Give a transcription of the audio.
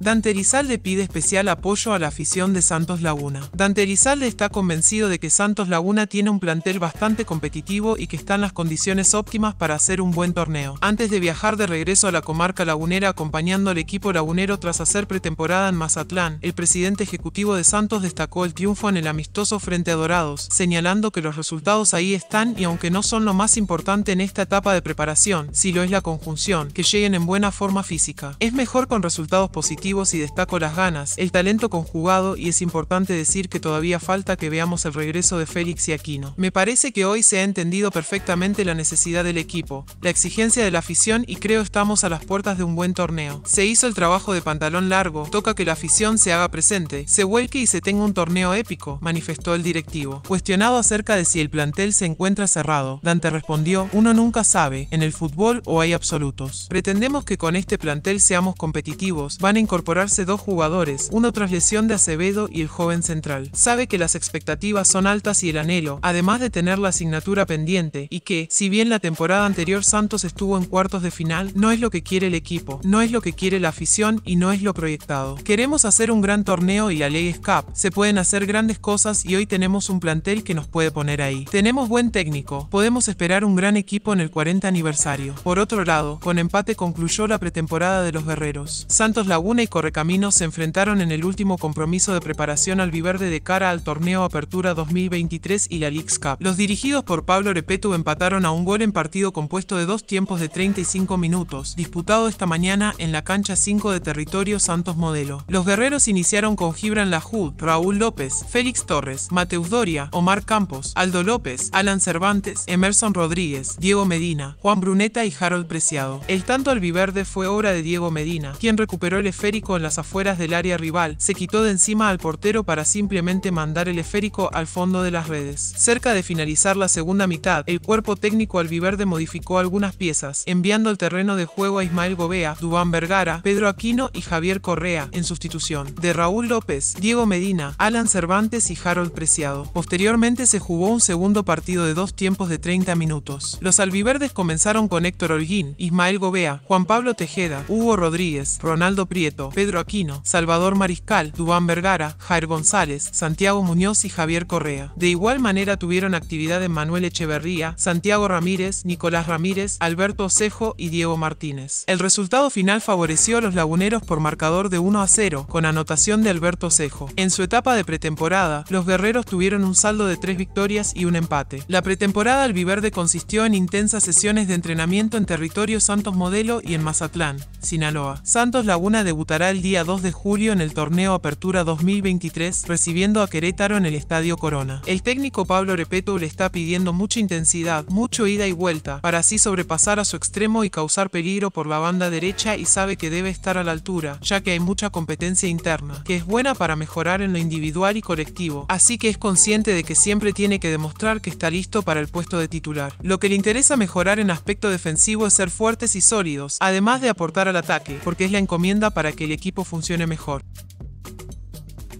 Dante le pide especial apoyo a la afición de Santos Laguna. Dante Rizalde está convencido de que Santos Laguna tiene un plantel bastante competitivo y que están las condiciones óptimas para hacer un buen torneo. Antes de viajar de regreso a la comarca lagunera acompañando al equipo lagunero tras hacer pretemporada en Mazatlán, el presidente ejecutivo de Santos destacó el triunfo en el amistoso frente a Dorados, señalando que los resultados ahí están y aunque no son lo más importante en esta etapa de preparación, si lo es la conjunción, que lleguen en buena forma física. Es mejor con resultados positivos y destaco las ganas, el talento conjugado y es importante decir que todavía falta que veamos el regreso de Félix y Aquino. Me parece que hoy se ha entendido perfectamente la necesidad del equipo, la exigencia de la afición y creo estamos a las puertas de un buen torneo. Se hizo el trabajo de pantalón largo, toca que la afición se haga presente, se vuelque y se tenga un torneo épico, manifestó el directivo. Cuestionado acerca de si el plantel se encuentra cerrado, Dante respondió, uno nunca sabe, en el fútbol o hay absolutos. Pretendemos que con este plantel seamos competitivos, van a incorporarse dos jugadores, uno tras lesión de Acevedo y el joven central. Sabe que las expectativas son altas y el anhelo, además de tener la asignatura pendiente, y que, si bien la temporada anterior Santos estuvo en cuartos de final, no es lo que quiere el equipo, no es lo que quiere la afición y no es lo proyectado. Queremos hacer un gran torneo y la ley es se pueden hacer grandes cosas y hoy tenemos un plantel que nos puede poner ahí. Tenemos buen técnico, podemos esperar un gran equipo en el 40 aniversario. Por otro lado, con empate concluyó la pretemporada de los guerreros. Santos Laguna Correcaminos se enfrentaron en el último compromiso de preparación al viverde de cara al torneo Apertura 2023 y la Leagues Cup. Los dirigidos por Pablo Repetu empataron a un gol en partido compuesto de dos tiempos de 35 minutos, disputado esta mañana en la cancha 5 de territorio Santos Modelo. Los guerreros iniciaron con Gibran Lajud, Raúl López, Félix Torres, Mateus Doria, Omar Campos, Aldo López, Alan Cervantes, Emerson Rodríguez, Diego Medina, Juan Bruneta y Harold Preciado. El tanto al Viverde fue obra de Diego Medina, quien recuperó el efecto en las afueras del área rival, se quitó de encima al portero para simplemente mandar el esférico al fondo de las redes. Cerca de finalizar la segunda mitad, el cuerpo técnico albiverde modificó algunas piezas, enviando el terreno de juego a Ismael Gobea, Dubán Vergara, Pedro Aquino y Javier Correa, en sustitución de Raúl López, Diego Medina, Alan Cervantes y Harold Preciado. Posteriormente se jugó un segundo partido de dos tiempos de 30 minutos. Los albiverdes comenzaron con Héctor Holguín, Ismael Gobea, Juan Pablo Tejeda, Hugo Rodríguez, Ronaldo Prieto, Pedro Aquino, Salvador Mariscal, Dubán Vergara, Jair González, Santiago Muñoz y Javier Correa. De igual manera tuvieron actividad en Manuel Echeverría, Santiago Ramírez, Nicolás Ramírez, Alberto Osejo y Diego Martínez. El resultado final favoreció a los laguneros por marcador de 1 a 0, con anotación de Alberto Osejo. En su etapa de pretemporada, los guerreros tuvieron un saldo de 3 victorias y un empate. La pretemporada al albiverde consistió en intensas sesiones de entrenamiento en territorio Santos Modelo y en Mazatlán, Sinaloa. Santos Laguna debutó el día 2 de julio en el torneo Apertura 2023, recibiendo a Querétaro en el Estadio Corona. El técnico Pablo Repeto le está pidiendo mucha intensidad, mucho ida y vuelta, para así sobrepasar a su extremo y causar peligro por la banda derecha y sabe que debe estar a la altura, ya que hay mucha competencia interna, que es buena para mejorar en lo individual y colectivo, así que es consciente de que siempre tiene que demostrar que está listo para el puesto de titular. Lo que le interesa mejorar en aspecto defensivo es ser fuertes y sólidos, además de aportar al ataque, porque es la encomienda para que el equipo funcione mejor.